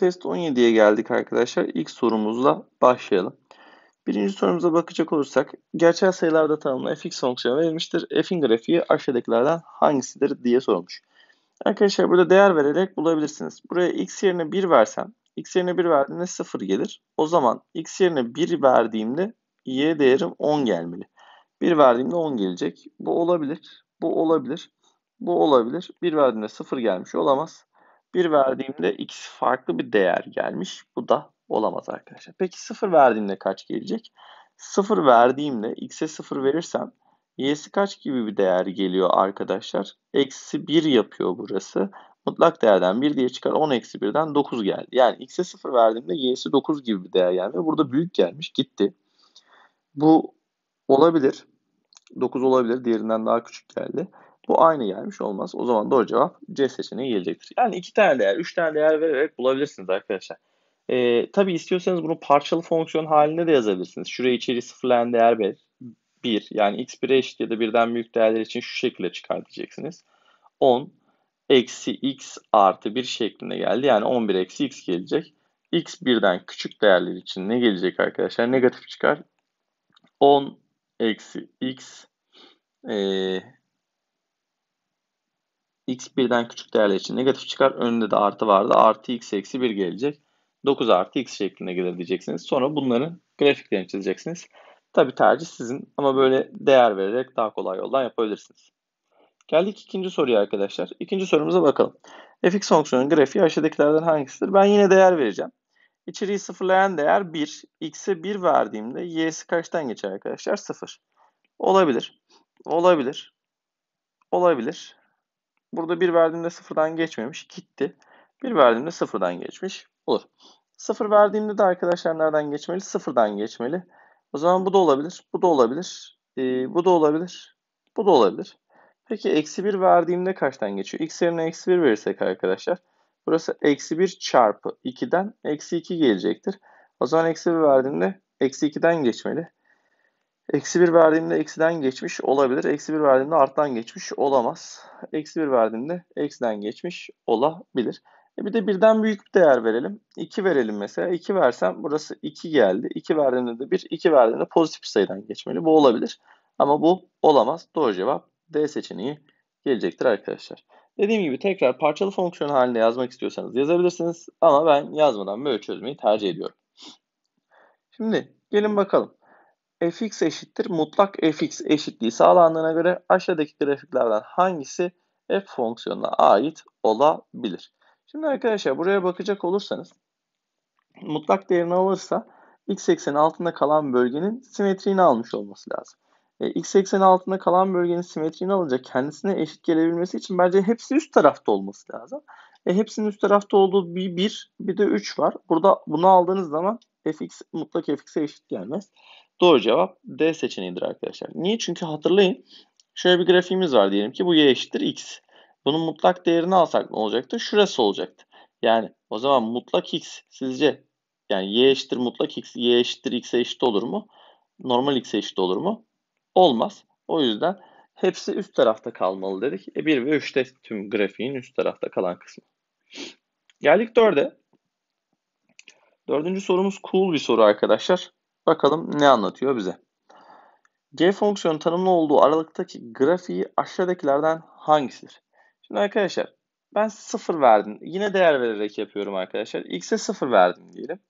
Test 17'ye geldik arkadaşlar. İlk sorumuzla başlayalım. Birinci sorumuza bakacak olursak gerçel sayılarda tanımlı fx fonksiyonu verilmiştir. f'in grafiği aşağıdakilerden hangisidir diye sorulmuş. Arkadaşlar burada değer vererek bulabilirsiniz. Buraya x yerine 1 versem x yerine 1 verdiğimde 0 gelir. O zaman x yerine 1 verdiğimde y değerim 10 gelmeli. 1 verdiğimde 10 gelecek. Bu olabilir. Bu olabilir. Bu olabilir. 1 verdiğimde 0 gelmiş olamaz. 1 verdiğimde x farklı bir değer gelmiş. Bu da olamaz arkadaşlar. Peki 0 verdiğimde kaç gelecek? 0 verdiğimde x'e 0 verirsem y'si kaç gibi bir değer geliyor arkadaşlar? Eksi 1 yapıyor burası. Mutlak değerden 1 diye çıkar. 10 eksi 1'den 9 geldi. Yani x'e 0 verdiğimde y'si 9 gibi bir değer gelmiyor. Burada büyük gelmiş gitti. Bu olabilir. 9 olabilir. Diğerinden daha küçük geldi. Bu aynı gelmiş olmaz. O zaman doğru cevap C seçeneği gelecektir. Yani iki tane değer, üç tane değer vererek bulabilirsiniz arkadaşlar. Ee, tabii istiyorsanız bunu parçalı fonksiyon halinde de yazabilirsiniz. Şuraya içeri sıfırlayan değer 1. Yani x1'e eşit ya da birden büyük değerler için şu şekilde çıkartacaksınız. 10 eksi x artı 1 şeklinde geldi. Yani 11 eksi x gelecek. x 1'den küçük değerler için ne gelecek arkadaşlar? Negatif çıkar. 10 eksi x e, x birden küçük değerler için negatif çıkar. Önünde de artı vardı. Artı x eksi 1 gelecek. 9 artı x şeklinde gelir diyeceksiniz. Sonra bunların grafiklerini çizeceksiniz. Tabi tercih sizin ama böyle değer vererek daha kolay yoldan yapabilirsiniz. Geldik ikinci soruya arkadaşlar. İkinci sorumuza bakalım. fx fonksiyonun grafiği aşağıdakilerden hangisidir? Ben yine değer vereceğim. İçeriği sıfırlayan değer 1. X'e 1 verdiğimde y'si kaçtan geçer arkadaşlar? 0. Olabilir. Olabilir. Olabilir. Burada bir verdiğimde sıfırdan geçmemiş. Gitti. bir verdiğimde sıfırdan geçmiş. Olur. Sıfır verdiğimde de arkadaşlar nereden geçmeli? Sıfırdan geçmeli. O zaman bu da olabilir. Bu da olabilir. E, bu da olabilir. Bu da olabilir. Peki eksi bir verdiğimde kaçtan geçiyor? X yerine eksi bir verirsek arkadaşlar. Burası eksi 1 çarpı 2'den eksi 2 gelecektir. O zaman eksi bir verdiğimde eksi 2'den geçmeli. Eksi 1 verdiğimde eksiden geçmiş olabilir. Eksi 1 verdiğimde arttan geçmiş olamaz. Eksi 1 verdiğimde eksiden geçmiş olabilir. E bir de birden büyük bir değer verelim. 2 verelim mesela. 2 versem burası 2 geldi. 2 verdiğimde de 1. 2 verdiğimde pozitif bir sayıdan geçmeli. Bu olabilir. Ama bu olamaz. Doğru cevap D seçeneği gelecektir arkadaşlar. Dediğim gibi tekrar parçalı fonksiyon halinde yazmak istiyorsanız yazabilirsiniz. Ama ben yazmadan böyle çözmeyi tercih ediyorum. Şimdi gelin bakalım fx eşittir mutlak fx eşitliği sağlandığına göre aşağıdaki grafiklerden hangisi f fonksiyonuna ait olabilir? Şimdi arkadaşlar buraya bakacak olursanız mutlak değerini alırsa x ekseni altında kalan bölgenin simetriğini almış olması lazım. E, x ekseni altında kalan bölgenin simetriğini alınca kendisine eşit gelebilmesi için bence hepsi üst tarafta olması lazım. E, hepsinin üst tarafta olduğu bir 1 bir de 3 var. Burada bunu aldığınız zaman fx mutlak fx'e eşit gelmez. Doğru cevap D seçeneğidir arkadaşlar. Niye? Çünkü hatırlayın şöyle bir grafiğimiz var diyelim ki bu y eşittir x. Bunun mutlak değerini alsak ne olacaktı? Şurası olacaktı. Yani o zaman mutlak x sizce yani y eşittir mutlak x, y eşittir x'e eşit olur mu? Normal x'e eşit olur mu? Olmaz. O yüzden hepsi üst tarafta kalmalı dedik. E 1 ve 3'te tüm grafiğin üst tarafta kalan kısmı. Geldik 4'e. Dördüncü sorumuz cool bir soru arkadaşlar. Bakalım ne anlatıyor bize. G fonksiyonu tanımlı olduğu aralıktaki grafiği aşağıdakilerden hangisidir? Şimdi arkadaşlar ben 0 verdim. Yine değer vererek yapıyorum arkadaşlar. X'e 0 verdim diyelim.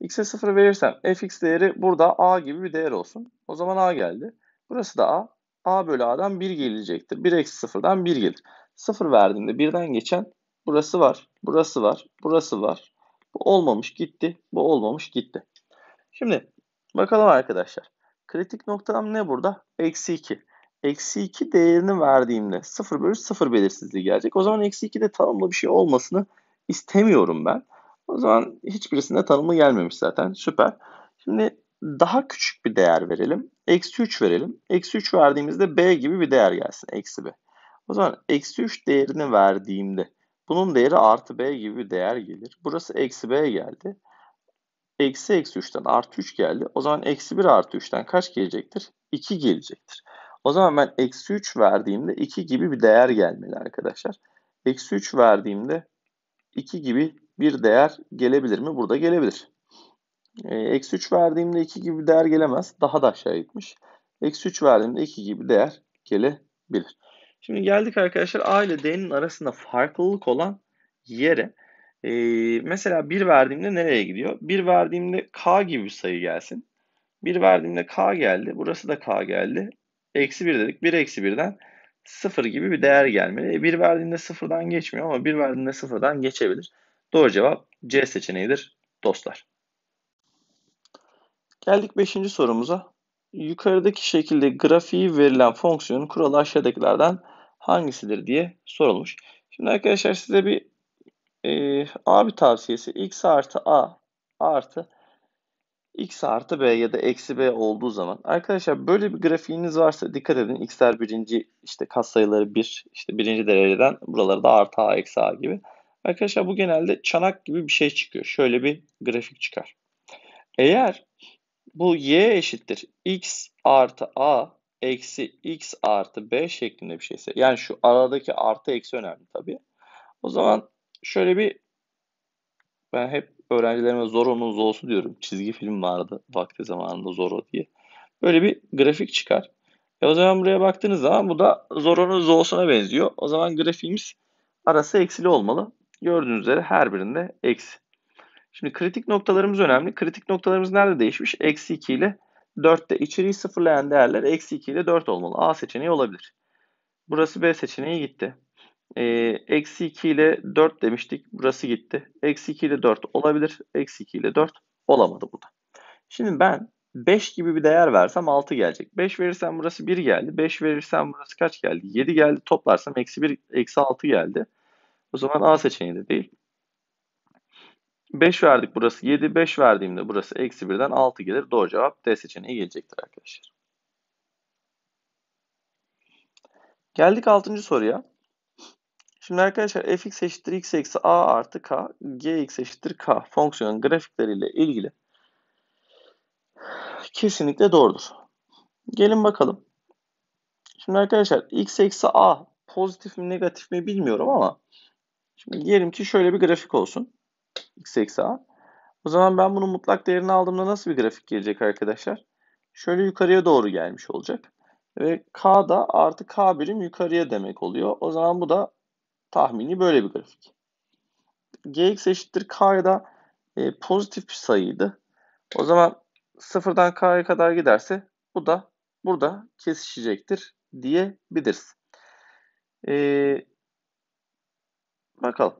X'e 0 verirsem fx değeri burada a gibi bir değer olsun. O zaman a geldi. Burası da a. a bölü a'dan 1 gelecektir. 1 eksi 0'dan 1 gelir. 0 verdiğimde 1'den geçen burası var, burası var, burası var. Bu olmamış gitti, bu olmamış gitti. Şimdi Bakalım arkadaşlar. Kritik noktam ne burada? Eksi 2. Eksi 2 değerini verdiğimde 0 bölü 0 belirsizliği gelecek. O zaman eksi 2 de tanımlı bir şey olmasını istemiyorum ben. O zaman hiçbirisinde tanımlı gelmemiş zaten. Süper. Şimdi daha küçük bir değer verelim. Eksi 3 verelim. Eksi 3 verdiğimizde b gibi bir değer gelsin. Eksi b. O zaman eksi 3 değerini verdiğimde bunun değeri artı b gibi bir değer gelir. Burası eksi b geldi. Eksi eksi 3'ten artı 3 geldi. O zaman eksi 1 artı 3'ten kaç gelecektir? 2 gelecektir. O zaman ben eksi 3 verdiğimde 2 gibi bir değer gelmeli arkadaşlar. Eksi 3 verdiğimde 2 gibi bir değer gelebilir mi? Burada gelebilir. Ee, eksi 3 verdiğimde 2 gibi bir değer gelemez. Daha da aşağı gitmiş. Eksi 3 verdiğimde 2 gibi değer gelebilir. Şimdi geldik arkadaşlar A ile D'nin arasında farklılık olan yere e, mesela 1 verdiğimde nereye gidiyor? 1 verdiğimde k gibi bir sayı gelsin. 1 verdiğimde k geldi. Burası da k geldi. Eksi 1 dedik. 1 eksi 1'den 0 gibi bir değer gelmeli. 1 e, verdiğinde 0'dan geçmiyor ama 1 verdiğinde 0'dan geçebilir. Doğru cevap C seçeneğidir dostlar. Geldik 5. sorumuza. Yukarıdaki şekilde grafiği verilen fonksiyonun kuralı aşağıdakilerden hangisidir diye sorulmuş. Şimdi arkadaşlar size bir e, A bir tavsiyesi x artı a artı x artı b ya da eksi b olduğu zaman arkadaşlar böyle bir grafiğiniz varsa dikkat edin x'ler birinci işte katsayıları 1 bir, işte birinci dereceden buraları da artı a eksi a gibi. Arkadaşlar bu genelde çanak gibi bir şey çıkıyor. Şöyle bir grafik çıkar. Eğer bu y eşittir x artı a eksi x artı b şeklinde bir şeyse yani şu aradaki artı eksi önemli tabii. O zaman şöyle bir ben hep öğrencilerime Zorro'nun Zo'su diyorum. Çizgi film vardı vakti zamanında Zorro diye. Böyle bir grafik çıkar. E o zaman buraya baktığınız zaman bu da Zorro'nun Zo'suna benziyor. O zaman grafiğimiz arası eksili olmalı. Gördüğünüz üzere her birinde eksi. Şimdi kritik noktalarımız önemli. Kritik noktalarımız nerede değişmiş? Eksi 2 ile 4'te içeriği sıfırlayan değerler eksi 2 ile 4 olmalı. A seçeneği olabilir. Burası B seçeneği gitti. Ee, eksi 2 ile 4 demiştik. Burası gitti. Eksi 2 ile 4 olabilir. Eksi 2 ile 4 olamadı bu da. Şimdi ben 5 gibi bir değer versem 6 gelecek. 5 verirsem burası 1 geldi. 5 verirsem burası kaç geldi? 7 geldi. Toplarsam eksi 1, eksi 6 geldi. O zaman A seçeneği de değil. 5 verdik burası 7. 5 verdiğimde burası eksi 1'den 6 gelir. Doğru cevap D seçeneği gelecektir arkadaşlar. Geldik 6. soruya. Şimdi arkadaşlar fx eşittir x eksi a artı k, gx eşittir k fonksiyonun grafikleriyle ilgili kesinlikle doğrudur. Gelin bakalım. Şimdi arkadaşlar x eksi a pozitif mi negatif mi bilmiyorum ama şimdi diyelim ki şöyle bir grafik olsun. x eksi a. O zaman ben bunun mutlak değerini aldığımda nasıl bir grafik gelecek arkadaşlar? Şöyle yukarıya doğru gelmiş olacak. Ve k da artı k birim yukarıya demek oluyor. O zaman bu da Tahmini böyle bir grafik. Gx eşittir K'da e, pozitif bir sayıydı. O zaman sıfırdan K'ya kadar giderse bu da burada kesişecektir diyebiliriz. Ee, bakalım.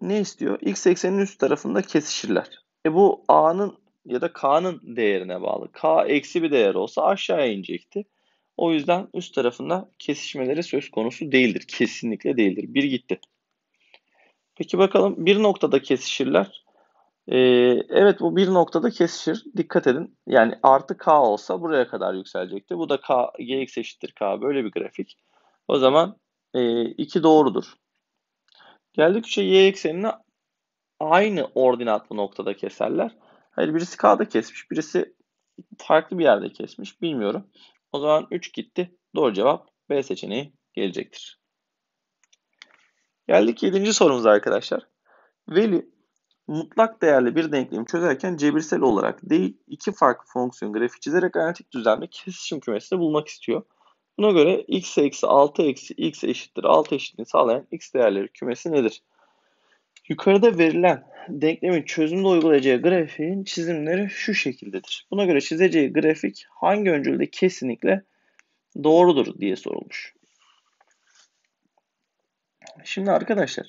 Ne istiyor? X eksenin üst tarafında kesişirler. E bu A'nın ya da K'nın değerine bağlı. K eksi bir değer olsa aşağıya inecekti. O yüzden üst tarafında kesişmeleri söz konusu değildir. Kesinlikle değildir. Bir gitti. Peki bakalım bir noktada kesişirler. Ee, evet bu bir noktada kesişir. Dikkat edin. Yani artı k olsa buraya kadar yükselecekti. Bu da k, gx eşittir k. Böyle bir grafik. O zaman 2 e, doğrudur. Geldik 3'e y eksenine aynı ordinatlı noktada keserler. Hayır birisi k'da kesmiş. Birisi farklı bir yerde kesmiş. Bilmiyorum. O zaman 3 gitti. Doğru cevap B seçeneği gelecektir. Geldik 7. sorumuza arkadaşlar. Veli mutlak değerli bir denklemi çözerken cebirsel olarak değil iki farklı fonksiyon grafiği çizerek analitik düzlemde kesişim kümesini bulmak istiyor. Buna göre x eksi 6 eksi x eşittir 6 eşitliğini sağlayan x değerleri kümesi nedir? Yukarıda verilen denklemin çözümde uygulayacağı grafiğin çizimleri şu şekildedir. Buna göre çizeceği grafik hangi öncülde kesinlikle doğrudur diye sorulmuş. Şimdi arkadaşlar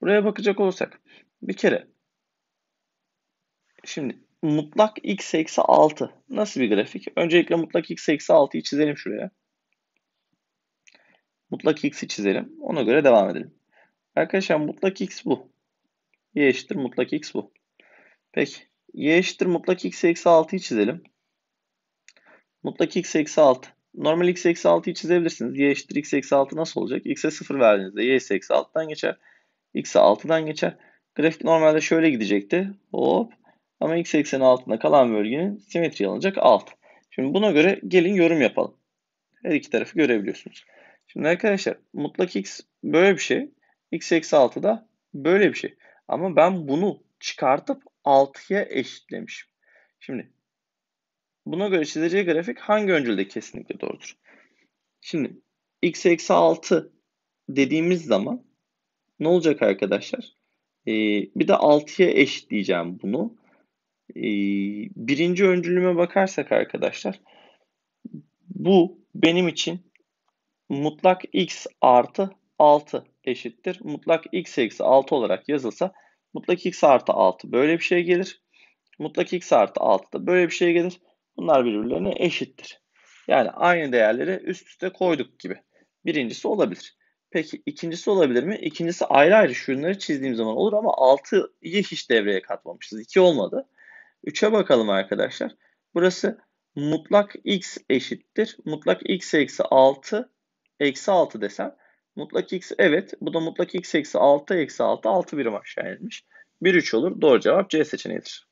buraya bakacak olsak bir kere şimdi mutlak x eksi 6 nasıl bir grafik? Öncelikle mutlak x eksi 6'yı çizelim şuraya. Mutlak x'i çizelim. Ona göre devam edelim. Arkadaşlar mutlak x bu y eşittir mutlak x bu. Peki y eşittir mutlak x eksi 6'yı çizelim. Mutlak x eksi 6. Normal x eksi 6'yı çizebilirsiniz. y eşittir x eksi 6 nasıl olacak? x'e 0 verdiğinizde y eksi 6'dan geçer. x'e 6'dan geçer. Grafik normalde şöyle gidecekti. Hop. Ama x eksenin altında kalan bölgenin simetri alınacak 6. Şimdi buna göre gelin yorum yapalım. Her iki tarafı görebiliyorsunuz. Şimdi arkadaşlar mutlak x böyle bir şey. x eksi 6 da böyle bir şey. Ama ben bunu çıkartıp 6'ya eşitlemişim. Şimdi buna göre çizeceği grafik hangi öncülde kesinlikle doğrudur? Şimdi x eksi 6 dediğimiz zaman ne olacak arkadaşlar? Ee, bir de 6'ya eşitleyeceğim bunu. Ee, birinci öncülüme bakarsak arkadaşlar bu benim için mutlak x artı 6 eşittir. Mutlak x eksi 6 olarak yazılsa mutlak x artı 6 böyle bir şey gelir. Mutlak x artı 6 da böyle bir şey gelir. Bunlar birbirlerine eşittir. Yani aynı değerleri üst üste koyduk gibi. Birincisi olabilir. Peki ikincisi olabilir mi? İkincisi ayrı ayrı şunları çizdiğim zaman olur ama 6'yı hiç devreye katmamışız. 2 olmadı. 3'e bakalım arkadaşlar. Burası mutlak x eşittir. Mutlak x eksi 6 eksi 6 desem Mutlak x evet. Bu da mutlak x eksi 6 eksi 6. 6 birim aşağı inmiş. 1 3 olur. Doğru cevap C seçeneğidir.